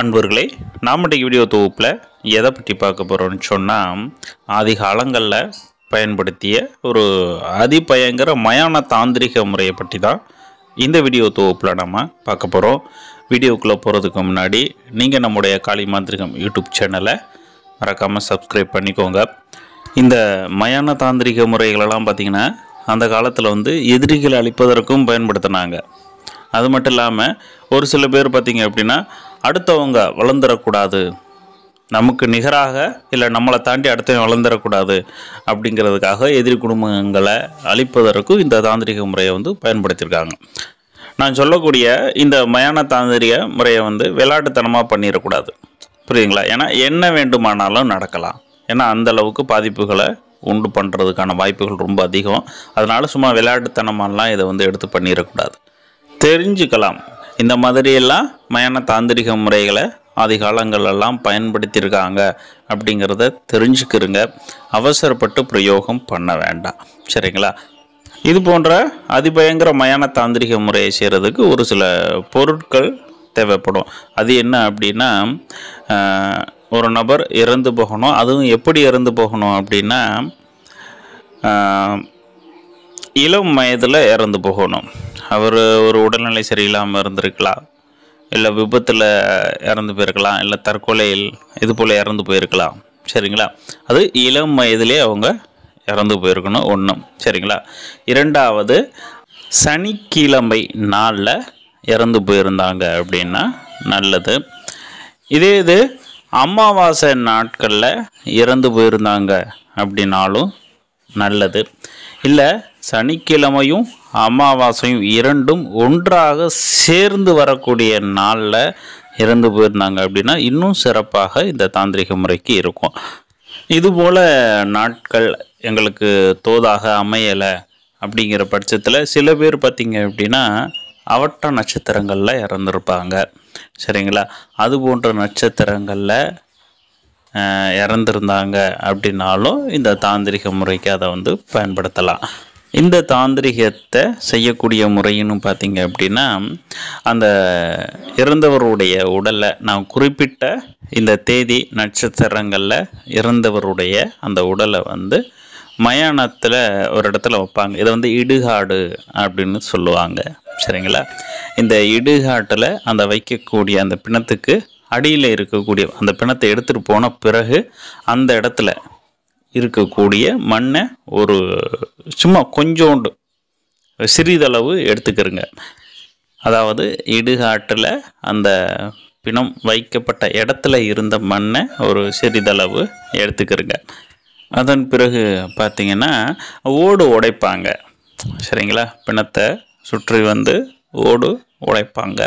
அன்பர்களே நாம் இன்றைக்கு வீடியோ தொகுப்பில் எதை பற்றி பார்க்க போகிறோம்னு சொன்னால் ஆதி பயன்படுத்திய ஒரு அதிபயங்கர மயான தாந்திரிக முறையை பற்றி தான் இந்த வீடியோ தொகுப்பில் நம்ம பார்க்க போகிறோம் வீடியோக்குள்ளே போகிறதுக்கு முன்னாடி நீங்கள் நம்முடைய காளி மாந்திரிகம் யூடியூப் சேனலை மறக்காமல் சப்ஸ்கிரைப் பண்ணிக்கோங்க இந்த மயான தாந்திரிக முறைகளெல்லாம் பார்த்திங்கன்னா அந்த காலத்தில் வந்து எதிரிகளை அழிப்பதற்கும் பயன்படுத்தினாங்க அது மட்டும் இல்லாமல் ஒரு சில பேர் பார்த்திங்க அப்படின்னா அடுத்தவங்க வளர்ந்துடக்கூடாது நமக்கு நிகராக இல்லை நம்மளை தாண்டி அடுத்தவங்க வளர்ந்துடக்கூடாது அப்படிங்கிறதுக்காக எதிரி குடும்பங்களை அழிப்பதற்கும் இந்த தாந்திரிக முறையை வந்து பயன்படுத்தியிருக்காங்க நான் சொல்லக்கூடிய இந்த மயான தாந்திரிக முறையை வந்து விளையாட்டுத்தனமாக பண்ணிடக்கூடாது புரியுதுங்களா ஏன்னா என்ன வேண்டுமானாலும் நடக்கலாம் ஏன்னா அந்தளவுக்கு பாதிப்புகளை உண்டு பண்ணுறதுக்கான வாய்ப்புகள் ரொம்ப அதிகம் அதனால் சும்மா விளையாட்டுத்தனமாலாம் இதை வந்து எடுத்து பண்ணிடக்கூடாது தெரிஞ்சுக்கலாம் இந்த மாதிரியெல்லாம் மயான தாந்திரிக முறைகளை ஆதிகாலங்களெல்லாம் பயன்படுத்தியிருக்காங்க அப்படிங்கிறத தெரிஞ்சுக்கிறங்க அவசரப்பட்டு பிரயோகம் பண்ண வேண்டாம் சரிங்களா இது போன்ற அதிபயங்கர மயான தாந்திரிக முறையை செய்கிறதுக்கு ஒரு சில பொருட்கள் தேவைப்படும் அது என்ன அப்படின்னா ஒரு நபர் இறந்து போகணும் அதுவும் எப்படி இறந்து போகணும் அப்படின்னா இளம் வயதில் இறந்து போகணும் அவர் ஒரு உடல்நிலை சரியில்லாமல் இருந்திருக்கலாம் இல்லை விபத்தில் இறந்து போயிருக்கலாம் இல்லை தற்கொலையில் இது போல் இறந்து போயிருக்கலாம் சரிங்களா அது இளம் வயதிலே அவங்க இறந்து போயிருக்கணும் ஒன்றும் சரிங்களா இரண்டாவது சனிக்கிழமை நாளில் இறந்து போயிருந்தாங்க அப்படின்னா நல்லது இதே இது அமாவாசை நாட்களில் இறந்து போயிருந்தாங்க அப்படின்னாலும் நல்லது இல்லை சனிக்கிழமையும் அமாவாசையும் இரண்டும் ஒன்றாக சேர்ந்து வரக்கூடிய நாளில் இறந்து போயிருந்தாங்க அப்படின்னா இன்னும் சிறப்பாக இந்த தாந்திரிக முறைக்கு இருக்கும் இதுபோல் நாட்கள் எங்களுக்கு தோதாக அமையலை அப்படிங்கிற பட்சத்தில் சில பேர் பார்த்திங்க அப்படின்னா அவட்ட நட்சத்திரங்களில் இறந்துருப்பாங்க சரிங்களா அது போன்ற நட்சத்திரங்களில் இறந்துருந்தாங்க அப்படின்னாலும் இந்த தாந்திரிக முறைக்கு அதை வந்து பயன்படுத்தலாம் இந்த தாந்திரிகத்தை செய்யக்கூடிய முறையின்னு பார்த்தீங்க அப்படின்னா அந்த இறந்தவருடைய உடலை நான் குறிப்பிட்ட இந்த தேதி நட்சத்திரங்களில் இறந்தவருடைய அந்த உடலை வந்து மயானத்தில் ஒரு இடத்துல வைப்பாங்க இதை வந்து இடுகாடு அப்படின்னு சொல்லுவாங்க சரிங்களா இந்த இடுகாட்டில் அந்த வைக்கக்கூடிய அந்த பிணத்துக்கு அடியில் இருக்கக்கூடிய அந்த பிணத்தை எடுத்துகிட்டு போன பிறகு அந்த இடத்துல இருக்கக்கூடிய மண்ணை ஒரு சும்மா கொஞ்சோண்டு சிறிதளவு எடுத்துக்கிறங்க அதாவது இடுகாட்டில் அந்த பிணம் வைக்கப்பட்ட இடத்துல இருந்த மண்ணை ஒரு சிறிதளவு எடுத்துக்கிறங்க அதன் பிறகு பார்த்திங்கன்னா ஓடு உடைப்பாங்க சரிங்களா பிணத்தை சுற்றி வந்து ஓடு உடைப்பாங்க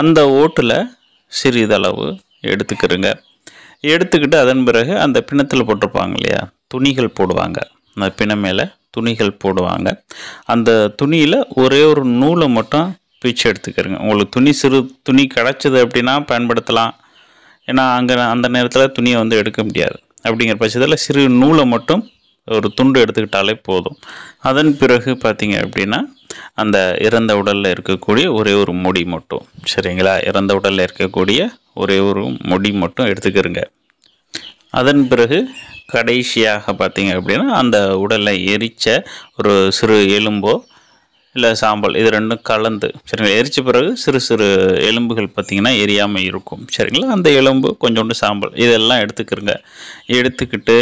அந்த ஓட்டில் சிறிதளவு எடுத்துக்கிறங்க எடுத்துக்கிட்டு அதன் பிறகு அந்த பிணத்தில் போட்டிருப்பாங்க இல்லையா துணிகள் போடுவாங்க அந்த பிண மேலே துணிகள் போடுவாங்க அந்த துணியில் ஒரே ஒரு நூலை மட்டும் பிச்சு எடுத்துக்கிறங்க உங்களுக்கு துணி சிறு துணி கிடச்சிது அப்படின்னா பயன்படுத்தலாம் ஏன்னா அங்கே அந்த நேரத்தில் துணியை வந்து எடுக்க முடியாது அப்படிங்கிற பட்சத்தில் சிறு நூலை மட்டும் ஒரு துண்டு எடுத்துக்கிட்டாலே போதும் அதன் பிறகு பார்த்தீங்க அப்படின்னா அந்த இறந்த உடலில் இருக்கக்கூடிய ஒரே ஒரு முடி மட்டும் சரிங்களா இறந்த உடலில் இருக்கக்கூடிய ஒரே ஒரு முடி மட்டும் எடுத்துக்கிறங்க அதன் பிறகு கடைசியாக பார்த்தீங்க அப்படின்னா அந்த உடலில் எரிச்ச ஒரு சிறு எலும்போ இல்லை சாம்பல் இது ரெண்டும் கலந்து சரிங்களா எரிச்ச பிறகு சிறு சிறு எலும்புகள் பார்த்திங்கன்னா எரியாமல் இருக்கும் சரிங்களா அந்த எலும்பு கொஞ்சோண்டு சாம்பல் இதெல்லாம் எடுத்துக்கிறங்க எடுத்துக்கிட்டு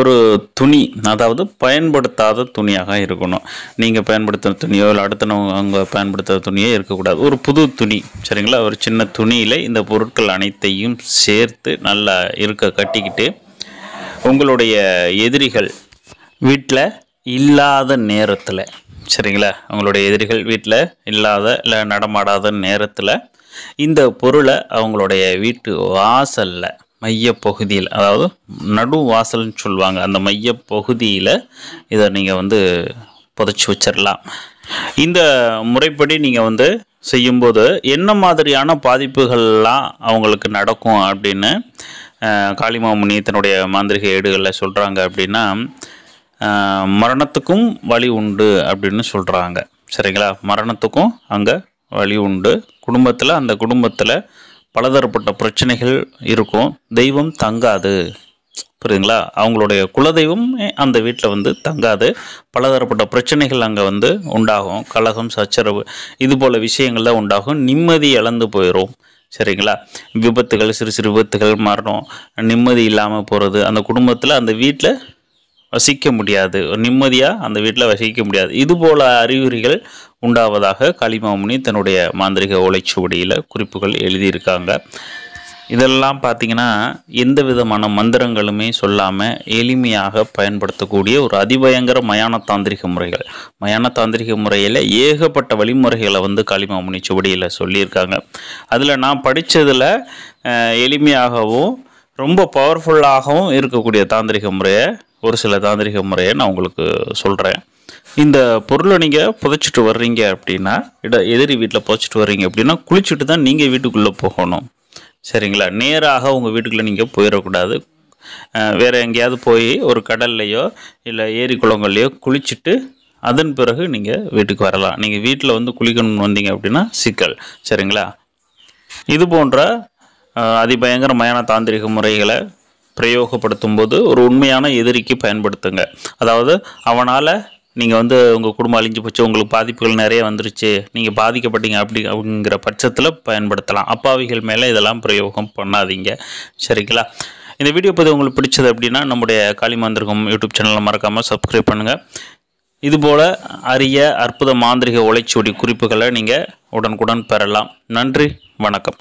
ஒரு துணி அதாவது பயன்படுத்தாத துணியாக இருக்கணும் நீங்கள் பயன்படுத்துகிற துணியோ இல்லை அடுத்தவங்க அவங்க பயன்படுத்துகிற துணியோ இருக்கக்கூடாது ஒரு புது துணி சரிங்களா ஒரு சின்ன துணியில் இந்த பொருட்கள் அனைத்தையும் சேர்த்து நல்லா இருக்க கட்டிக்கிட்டு உங்களுடைய எதிரிகள் வீட்டில் இல்லாத நேரத்தில் சரிங்களா அவங்களுடைய எதிரிகள் வீட்டில் இல்லாத இல்லை நடமாடாத நேரத்தில் இந்த பொருளை அவங்களுடைய வீட்டு வாசலில் மையப்பகுதியில் அதாவது நடு வாசல்னு சொல்லுவாங்க அந்த மையப்பகுதியில் இதை நீங்கள் வந்து புதைச்சி வச்சிடலாம் இந்த முறைப்படி நீங்கள் வந்து செய்யும்போது என்ன மாதிரியான பாதிப்புகள்லாம் அவங்களுக்கு நடக்கும் அப்படின்னு காளிமாமுனி தன்னுடைய மாந்திரிக ஏடுகளில் சொல்கிறாங்க அப்படின்னா மரணத்துக்கும் வழி உண்டு அப்படின்னு சொல்கிறாங்க சரிங்களா மரணத்துக்கும் அங்கே வழி உண்டு குடும்பத்தில் அந்த குடும்பத்தில் பலதரப்பட்ட பிரச்சனைகள் இருக்கும் தெய்வம் தங்காது புரியுதுங்களா அவங்களுடைய குலதெய்வம் அந்த வீட்டில் வந்து தங்காது பலதரப்பட்ட பிரச்சனைகள் அங்கே வந்து உண்டாகும் கழகம் சச்சரவு இது போல் விஷயங்கள்லாம் உண்டாகும் நிம்மதி இழந்து போயிடும் சரிங்களா விபத்துகள் சிறு சிறு விபத்துகள் மாறணும் நிம்மதி இல்லாமல் போகிறது அந்த குடும்பத்தில் அந்த வீட்டில் வசிக்க முடியாது நிம்மதியாக அந்த வீட்டில் வசிக்க முடியாது இது போல அறிகுறிகள் உண்டாவதாக களிமாமுனி தன்னுடைய மாந்திரிக ஓலைச்சுவடியில் குறிப்புகள் எழுதியிருக்காங்க இதெல்லாம் பார்த்திங்கன்னா எந்த விதமான மந்திரங்களுமே சொல்லாமல் எளிமையாக பயன்படுத்தக்கூடிய ஒரு அதிபயங்கர மயான தாந்திரிக முறைகள் மயான தாந்திரிக முறையில் ஏகப்பட்ட வழிமுறைகளை வந்து களிமாமுனி சுவடியில் சொல்லியிருக்காங்க அதில் நான் படித்ததில் எளிமையாகவும் ரொம்ப பவர்ஃபுல்லாகவும் இருக்கக்கூடிய தாந்திரிக முறையை ஒரு சில தாந்திரிக முறையை நான் உங்களுக்கு சொல்கிறேன் இந்த பொருளை நீங்கள் புதைச்சிட்டு வர்றீங்க அப்படின்னா இட எதிரி வீட்டில் புதைச்சிட்டு வர்றீங்க அப்படின்னா குளிச்சுட்டு தான் நீங்கள் வீட்டுக்குள்ளே போகணும் சரிங்களா நேராக உங்கள் வீட்டுக்குள்ளே நீங்கள் போயிடக்கூடாது வேறு எங்கேயாவது போய் ஒரு கடல்லையோ இல்லை ஏரி குளங்கள்லையோ குளிச்சுட்டு அதன் பிறகு நீங்கள் வீட்டுக்கு வரலாம் நீங்கள் வீட்டில் வந்து குளிக்கணும்னு வந்தீங்க அப்படின்னா சிக்கல் சரிங்களா இது போன்ற மயான தாந்திரிக முறைகளை பிரயோகப்படுத்தும் போது ஒரு உண்மையான எதிரிக்கு பயன்படுத்துங்க அதாவது அவனால் நீங்கள் வந்து உங்கள் குடும்பம் அழிஞ்சு போச்சு உங்களுக்கு பாதிப்புகள் நிறைய வந்துருச்சு நீங்கள் பாதிக்கப்பட்டீங்க அப்படி அப்படிங்கிற பட்சத்தில் பயன்படுத்தலாம் அப்பாவிகள் மேலே இதெல்லாம் பிரயோகம் பண்ணாதீங்க சரிங்களா இந்த வீடியோ பற்றி உங்களுக்கு பிடிச்சது அப்படின்னா நம்முடைய காளி மாந்திரகம் யூடியூப் சேனலை மறக்காமல் சப்ஸ்கிரைப் பண்ணுங்கள் இதுபோல் அரிய அற்புத மாந்திரிக உழைச்சுவடி குறிப்புகளை நீங்கள் உடனுக்குடன் பெறலாம் நன்றி வணக்கம்